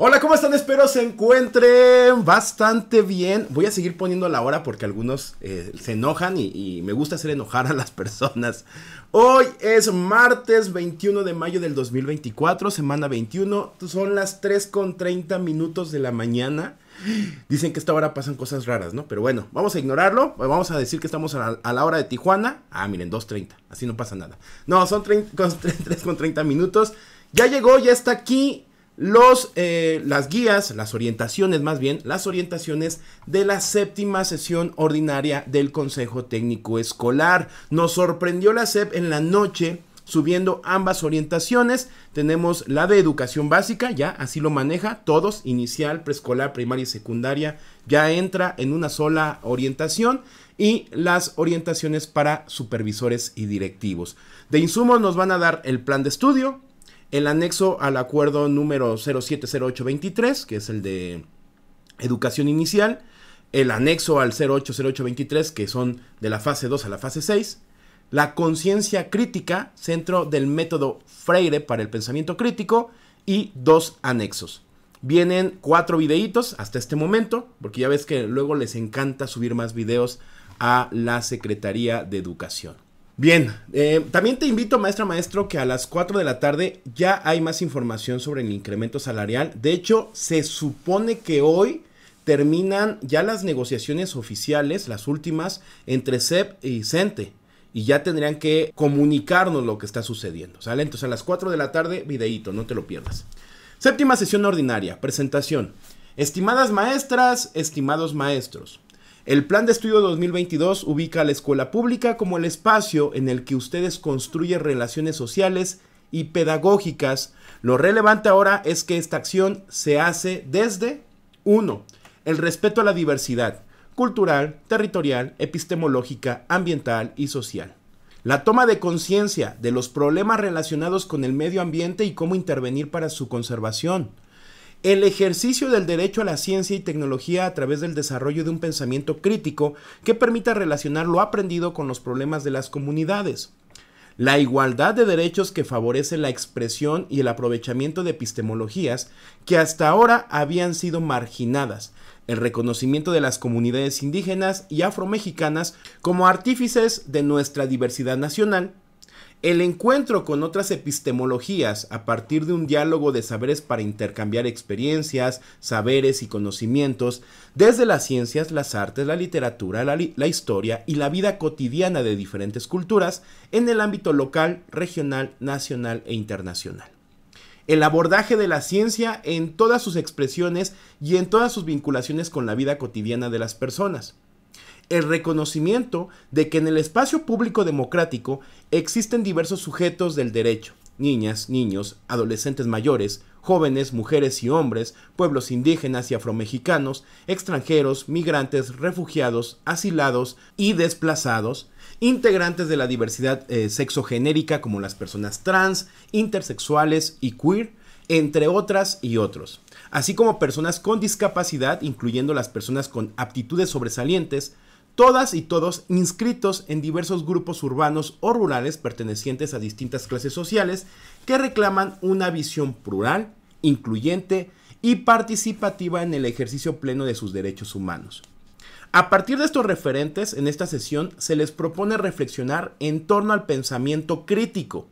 Hola, ¿cómo están? Espero se encuentren bastante bien. Voy a seguir poniendo la hora porque algunos eh, se enojan y, me gusta hacer enojar a las personas. Hoy es martes 21 de mayo del 2024, semana 21. Son las 3 con 30 minutos de la mañana. Dicen que a esta hora pasan cosas raras, ¿no? Pero bueno, vamos a ignorarlo. Vamos a decir que estamos a la, hora de Tijuana. Ah, miren, 2.30. Así no pasa nada. No, son 3.30 con 30 minutos. Ya llegó, ya está aquí los, eh, las guías, las orientaciones más bien, las orientaciones de la séptima sesión ordinaria del Consejo Técnico Escolar. Nos sorprendió la SEP en la noche subiendo ambas orientaciones. Tenemos la de educación básica, ya así lo maneja, todos, inicial, preescolar, primaria y secundaria, ya entra en una sola orientación. Y las orientaciones para supervisores y directivos. De insumos nos van a dar el plan de estudio, el anexo al acuerdo número 070823, que es el de educación inicial, el anexo al 080823, que son de la fase 2 a la fase 6, la conciencia crítica, centro del método Freire para el pensamiento crítico, y dos anexos. Vienen cuatro videitos hasta este momento, porque ya ves que luego les encanta subir más videos a la Secretaría de Educación. Bien, eh, también te invito, maestra, maestro, que a las 4 de la tarde ya hay más información sobre el incremento salarial. De hecho, se supone que hoy terminan ya las negociaciones oficiales, las últimas, entre CEP y CENTE. E, y ya tendrían que comunicarnos lo que está sucediendo, ¿sale? Entonces a las 4 de la tarde, videíto, no te lo pierdas. Séptima sesión ordinaria, presentación. Estimadas maestras, estimados maestros. El Plan de Estudio 2022 ubica a la escuela pública como el espacio en el que ustedes construyen relaciones sociales y pedagógicas. Lo relevante ahora es que esta acción se hace desde 1. El respeto a la diversidad cultural, territorial, epistemológica, ambiental y social. La toma de conciencia de los problemas relacionados con el medio ambiente y cómo intervenir para su conservación el ejercicio del derecho a la ciencia y tecnología a través del desarrollo de un pensamiento crítico que permita relacionar lo aprendido con los problemas de las comunidades. La igualdad de derechos que favorece la expresión y el aprovechamiento de epistemologías que hasta ahora habían sido marginadas, el reconocimiento de las comunidades indígenas y afromexicanas como artífices de nuestra diversidad nacional el encuentro con otras epistemologías a partir de un diálogo de saberes para intercambiar experiencias, saberes y conocimientos desde las ciencias, las artes, la literatura, la, historia y la vida cotidiana de diferentes culturas en el ámbito local, regional, nacional e internacional. El abordaje de la ciencia en todas sus expresiones y en todas sus vinculaciones con la vida cotidiana de las personas el reconocimiento de que en el espacio público democrático existen diversos sujetos del derecho, niñas, niños, adolescentes mayores, jóvenes, mujeres y hombres, pueblos indígenas y afromexicanos, extranjeros, migrantes, refugiados, asilados y desplazados, integrantes de la diversidad eh, sexogenérica como las personas trans, intersexuales y queer, entre otras y otros, así como personas con discapacidad, incluyendo las personas con aptitudes sobresalientes, todas y todos inscritos en diversos grupos urbanos o rurales pertenecientes a distintas clases sociales que reclaman una visión plural, incluyente y participativa en el ejercicio pleno de sus derechos humanos. A partir de estos referentes, en esta sesión se les propone reflexionar en torno al pensamiento crítico,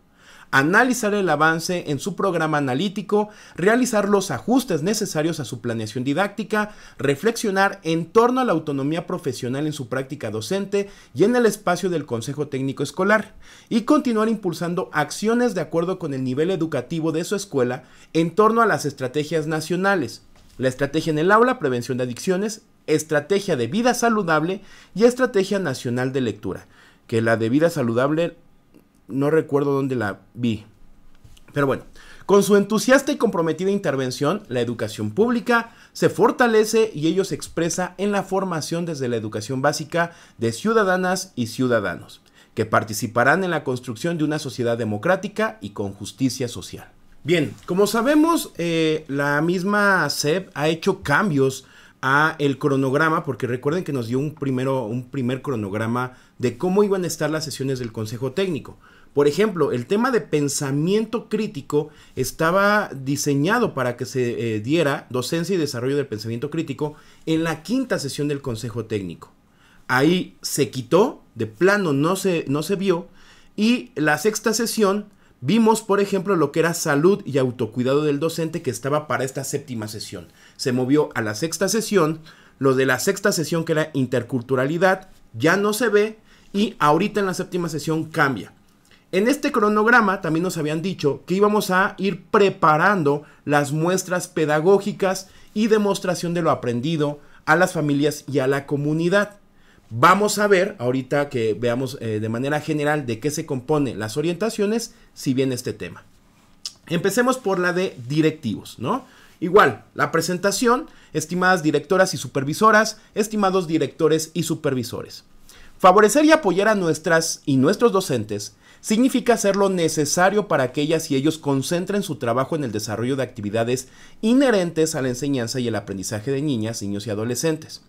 analizar el avance en su programa analítico, realizar los ajustes necesarios a su planeación didáctica, reflexionar en torno a la autonomía profesional en su práctica docente y en el espacio del Consejo Técnico Escolar, y continuar impulsando acciones de acuerdo con el nivel educativo de su escuela en torno a las estrategias nacionales. La estrategia en el aula, prevención de adicciones, estrategia de vida saludable y estrategia nacional de lectura. Que la de vida saludable no recuerdo dónde la vi. Pero bueno, con su entusiasta y comprometida intervención, la educación pública se fortalece y ello se expresa en la formación desde la educación básica de ciudadanas y ciudadanos, que participarán en la construcción de una sociedad democrática y con justicia social. Bien, como sabemos, eh, la misma SEP ha hecho cambios a el cronograma, porque recuerden que nos dio un, primero, un primer cronograma de cómo iban a estar las sesiones del Consejo Técnico. Por ejemplo, el tema de pensamiento crítico estaba diseñado para que se eh, diera docencia y desarrollo del pensamiento crítico en la quinta sesión del Consejo Técnico. Ahí se quitó, de plano no se, no se vio, y la sexta sesión Vimos, por ejemplo, lo que era salud y autocuidado del docente que estaba para esta séptima sesión. Se movió a la sexta sesión, lo de la sexta sesión que era interculturalidad, ya no se ve y ahorita en la séptima sesión cambia. En este cronograma también nos habían dicho que íbamos a ir preparando las muestras pedagógicas y demostración de lo aprendido a las familias y a la comunidad. Vamos a ver, ahorita que veamos eh, de manera general de qué se componen las orientaciones, si bien este tema. Empecemos por la de directivos, ¿no? Igual, la presentación, estimadas directoras y supervisoras, estimados directores y supervisores. Favorecer y apoyar a nuestras y nuestros docentes significa hacer lo necesario para que ellas y ellos concentren su trabajo en el desarrollo de actividades inherentes a la enseñanza y el aprendizaje de niñas, niños y adolescentes.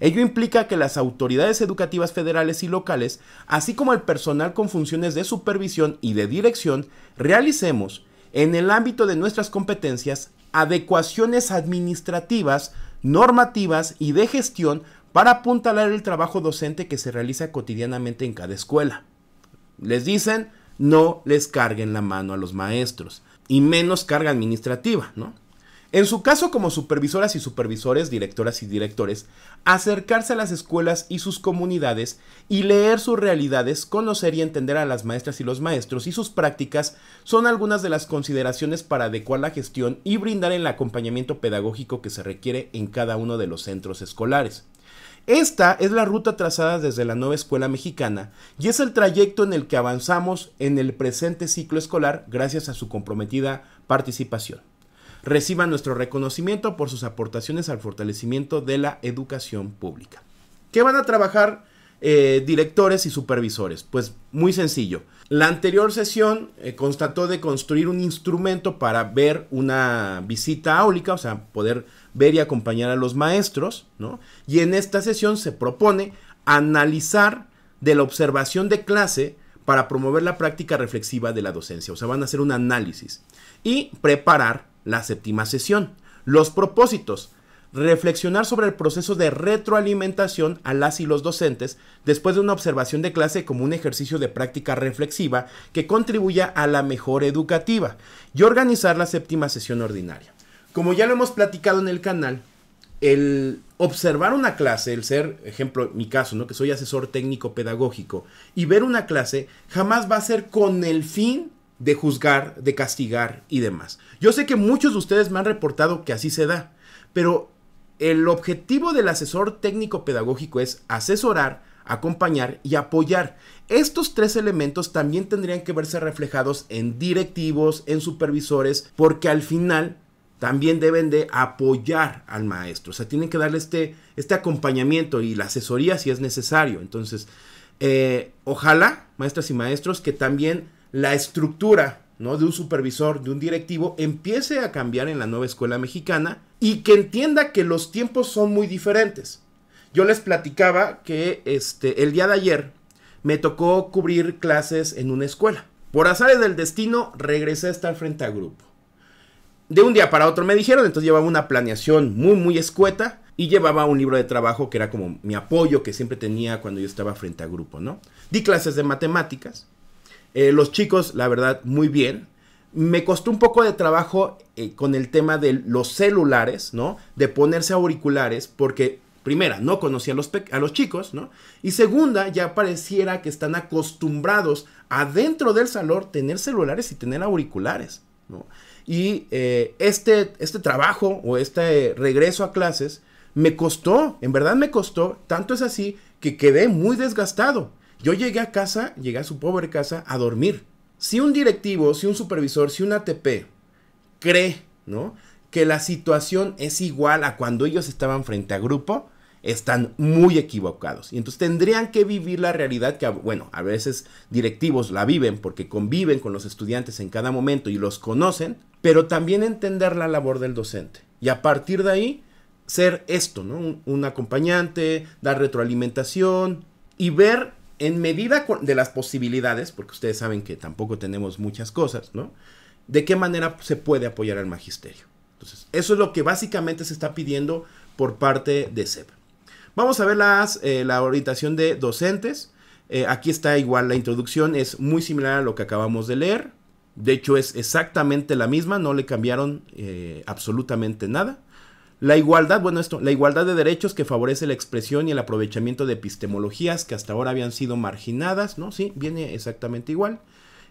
Ello implica que las autoridades educativas federales y locales, así como el personal con funciones de supervisión y de dirección, realicemos, en el ámbito de nuestras competencias, adecuaciones administrativas, normativas y de gestión para apuntalar el trabajo docente que se realiza cotidianamente en cada escuela. Les dicen, no les carguen la mano a los maestros, y menos carga administrativa, ¿no? En su caso, como supervisoras y supervisores, directoras y directores, acercarse a las escuelas y sus comunidades y leer sus realidades, conocer y entender a las maestras y los maestros y sus prácticas son algunas de las consideraciones para adecuar la gestión y brindar el acompañamiento pedagógico que se requiere en cada uno de los centros escolares. Esta es la ruta trazada desde la nueva escuela mexicana y es el trayecto en el que avanzamos en el presente ciclo escolar gracias a su comprometida participación. Reciban nuestro reconocimiento por sus aportaciones al fortalecimiento de la educación pública. ¿Qué van a trabajar eh, directores y supervisores? Pues muy sencillo. La anterior sesión eh, constató de construir un instrumento para ver una visita áulica, o sea, poder ver y acompañar a los maestros, ¿no? Y en esta sesión se propone analizar de la observación de clase para promover la práctica reflexiva de la docencia. O sea, van a hacer un análisis y preparar la séptima sesión. Los propósitos, reflexionar sobre el proceso de retroalimentación a las y los docentes después de una observación de clase como un ejercicio de práctica reflexiva que contribuya a la mejor educativa y organizar la séptima sesión ordinaria. Como ya lo hemos platicado en el canal, el observar una clase, el ser, ejemplo, mi caso, ¿no? que soy asesor técnico pedagógico, y ver una clase jamás va a ser con el fin de juzgar, de castigar y demás. Yo sé que muchos de ustedes me han reportado que así se da, pero el objetivo del asesor técnico pedagógico es asesorar, acompañar y apoyar. Estos tres elementos también tendrían que verse reflejados en directivos, en supervisores, porque al final también deben de apoyar al maestro. O sea, tienen que darle este, este acompañamiento y la asesoría si es necesario. Entonces, eh, ojalá, maestras y maestros, que también la estructura ¿no? de un supervisor, de un directivo, empiece a cambiar en la nueva escuela mexicana y que entienda que los tiempos son muy diferentes. Yo les platicaba que este, el día de ayer me tocó cubrir clases en una escuela. Por azares del destino regresé a estar frente a grupo. De un día para otro me dijeron, entonces llevaba una planeación muy muy escueta y llevaba un libro de trabajo que era como mi apoyo que siempre tenía cuando yo estaba frente a grupo, ¿no? Di clases de matemáticas eh, los chicos, la verdad, muy bien. Me costó un poco de trabajo eh, con el tema de los celulares, ¿no? De ponerse auriculares, porque primera, no conocía a los, chicos, ¿no? Y segunda, ya pareciera que están acostumbrados adentro del salón tener celulares y tener auriculares, ¿no? Y eh, este, este trabajo o este regreso a clases me costó, en verdad me costó, tanto es así que quedé muy desgastado. Yo llegué a casa, llegué a su pobre casa, a dormir. Si un directivo, si un supervisor, si un ATP cree, ¿no? Que la situación es igual a cuando ellos estaban frente a grupo, están muy equivocados. Y entonces tendrían que vivir la realidad que, bueno, a veces directivos la viven porque conviven con los estudiantes en cada momento y los conocen, pero también entender la labor del docente. Y a partir de ahí, ser esto, ¿no? un acompañante, dar retroalimentación y ver en medida de las posibilidades, porque ustedes saben que tampoco tenemos muchas cosas, ¿no? ¿De qué manera se puede apoyar al magisterio? Entonces, eso es lo que básicamente se está pidiendo por parte de SEP. Vamos a ver las, eh, la orientación de docentes. Eh, aquí está igual la introducción, es muy similar a lo que acabamos de leer. De hecho, es exactamente la misma, no le cambiaron eh, absolutamente nada. La igualdad, bueno, esto, la igualdad de derechos que favorece la expresión y el aprovechamiento de epistemologías que hasta ahora habían sido marginadas, ¿no? Sí, viene exactamente igual.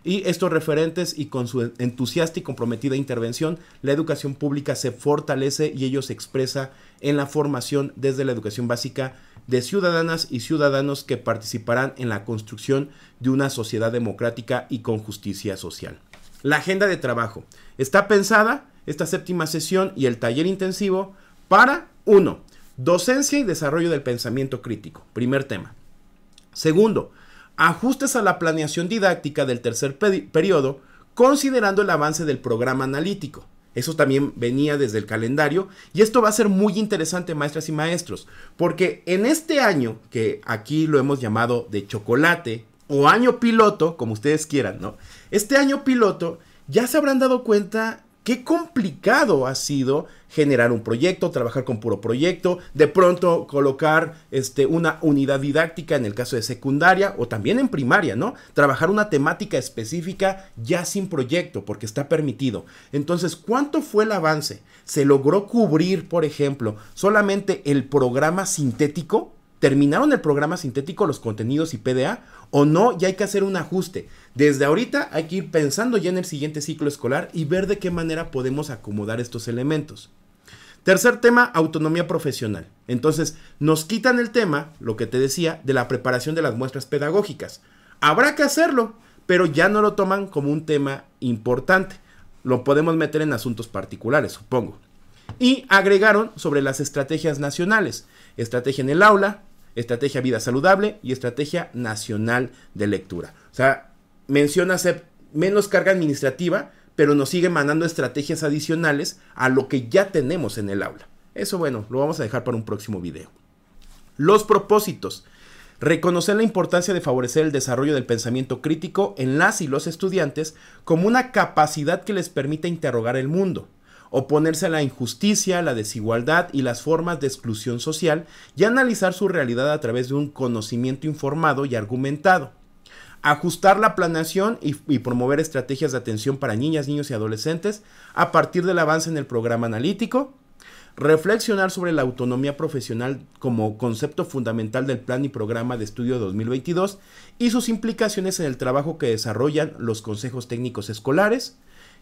Y estos referentes y con su entusiasta y comprometida intervención, la educación pública se fortalece y ello se expresa en la formación desde la educación básica de ciudadanas y ciudadanos que participarán en la construcción de una sociedad democrática y con justicia social. La agenda de trabajo está pensada esta séptima sesión y el taller intensivo para, uno, docencia y desarrollo del pensamiento crítico, primer tema. Segundo, ajustes a la planeación didáctica del tercer periodo, considerando el avance del programa analítico. Eso también venía desde el calendario y esto va a ser muy interesante, maestras y maestros, porque en este año, que aquí lo hemos llamado de chocolate o año piloto, como ustedes quieran, ¿no? Este año piloto ya se habrán dado cuenta qué complicado ha sido generar un proyecto, trabajar con puro proyecto, de pronto colocar este, una unidad didáctica en el caso de secundaria o también en primaria, ¿no? Trabajar una temática específica ya sin proyecto porque está permitido. Entonces, ¿cuánto fue el avance? ¿Se logró cubrir, por ejemplo, solamente el programa sintético? ¿Terminaron el programa sintético, los contenidos y PDA? ¿O no? Ya hay que hacer un ajuste. Desde ahorita hay que ir pensando ya en el siguiente ciclo escolar y ver de qué manera podemos acomodar estos elementos. Tercer tema, autonomía profesional. Entonces, nos quitan el tema, lo que te decía, de la preparación de las muestras pedagógicas. Habrá que hacerlo, pero ya no lo toman como un tema importante. Lo podemos meter en asuntos particulares, supongo. Y agregaron sobre las estrategias nacionales. Estrategia en el aula, estrategia vida saludable y estrategia nacional de lectura. O sea, menciona menos carga administrativa, pero nos sigue mandando estrategias adicionales a lo que ya tenemos en el aula. Eso bueno, lo vamos a dejar para un próximo video. Los propósitos. Reconocer la importancia de favorecer el desarrollo del pensamiento crítico en las y los estudiantes como una capacidad que les permita interrogar el mundo, oponerse a la injusticia, la desigualdad y las formas de exclusión social y analizar su realidad a través de un conocimiento informado y argumentado. Ajustar la planeación y, promover estrategias de atención para niñas, niños y adolescentes a partir del avance en el programa analítico, reflexionar sobre la autonomía profesional como concepto fundamental del plan y programa de estudio 2022 y sus implicaciones en el trabajo que desarrollan los consejos técnicos escolares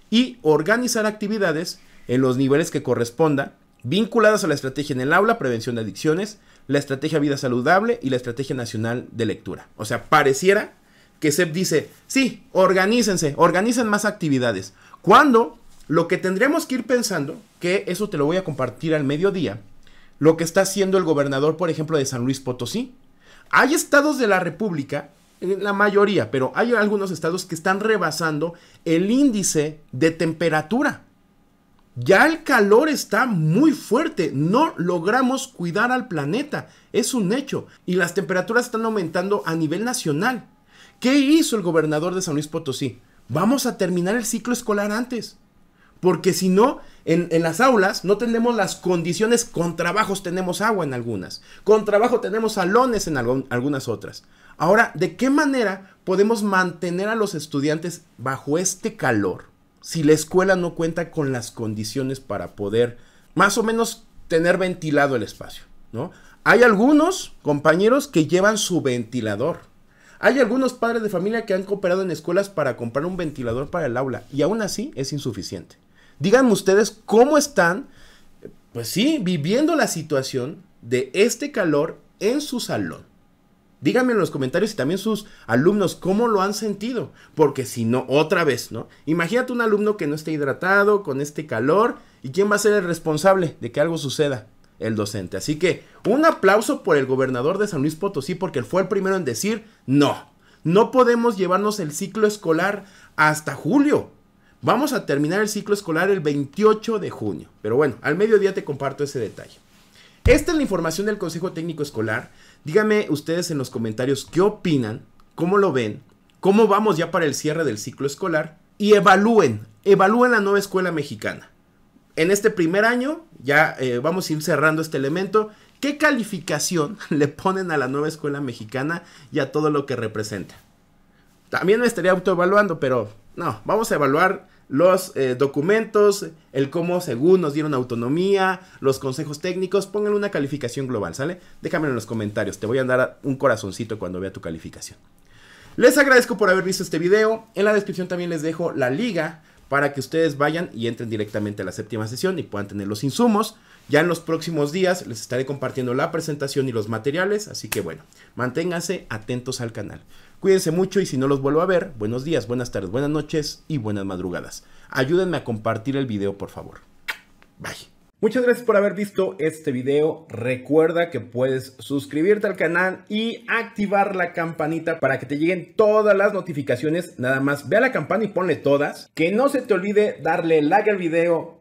y organizar actividades en los niveles que corresponda, vinculadas a la estrategia en el aula, prevención de adicciones, la estrategia vida saludable y la estrategia nacional de lectura. O sea, pareciera que SEP dice, sí, organícense, organicen más actividades. Cuando lo que tendríamos que ir pensando, que eso te lo voy a compartir al mediodía, lo que está haciendo el gobernador, por ejemplo, de San Luis Potosí. Hay estados de la República, la mayoría, pero hay algunos estados que están rebasando el índice de temperatura. Ya el calor está muy fuerte, no logramos cuidar al planeta, es un hecho, y las temperaturas están aumentando a nivel nacional. ¿Qué hizo el gobernador de San Luis Potosí? Vamos a terminar el ciclo escolar antes, porque si no, en, las aulas no tenemos las condiciones, con trabajos tenemos agua en algunas, con trabajo tenemos salones en algunas otras. Ahora, ¿de qué manera podemos mantener a los estudiantes bajo este calor? si la escuela no cuenta con las condiciones para poder más o menos tener ventilado el espacio, ¿no? Hay algunos compañeros que llevan su ventilador. Hay algunos padres de familia que han cooperado en escuelas para comprar un ventilador para el aula y aún así es insuficiente. Díganme ustedes cómo están, pues sí, viviendo la situación de este calor en su salón. Díganme en los comentarios y también sus alumnos cómo lo han sentido, porque si no, otra vez, ¿no? Imagínate un alumno que no esté hidratado, con este calor, ¿y quién va a ser el responsable de que algo suceda? El docente. Así que un aplauso por el gobernador de San Luis Potosí, porque él fue el primero en decir, no, no podemos llevarnos el ciclo escolar hasta julio. Vamos a terminar el ciclo escolar el 28 de junio. Pero bueno, al mediodía te comparto ese detalle. Esta es la información del Consejo Técnico Escolar. Díganme ustedes en los comentarios qué opinan, cómo lo ven, cómo vamos ya para el cierre del ciclo escolar y evalúen, evalúen la nueva escuela mexicana. En este primer año ya eh, vamos a ir cerrando este elemento. ¿Qué calificación le ponen a la nueva escuela mexicana y a todo lo que representa? También me estaría autoevaluando, pero no, vamos a evaluar los eh, documentos, el cómo según nos dieron autonomía, los consejos técnicos, Pongan una calificación global, ¿sale? Déjamelo en los comentarios, te voy a dar un corazoncito cuando vea tu calificación. Les agradezco por haber visto este video, en la descripción también les dejo la liga para que ustedes vayan y entren directamente a la séptima sesión y puedan tener los insumos. Ya en los próximos días les estaré compartiendo la presentación y los materiales, así que bueno, manténganse atentos al canal. Cuídense mucho y si no los vuelvo a ver, buenos días, buenas tardes, buenas noches y buenas madrugadas. Ayúdenme a compartir el video, por favor. Bye. Muchas gracias por haber visto este video. Recuerda que puedes suscribirte al canal y activar la campanita para que te lleguen todas las notificaciones. Nada más ve a la campana y ponle todas. Que no se te olvide darle like al video,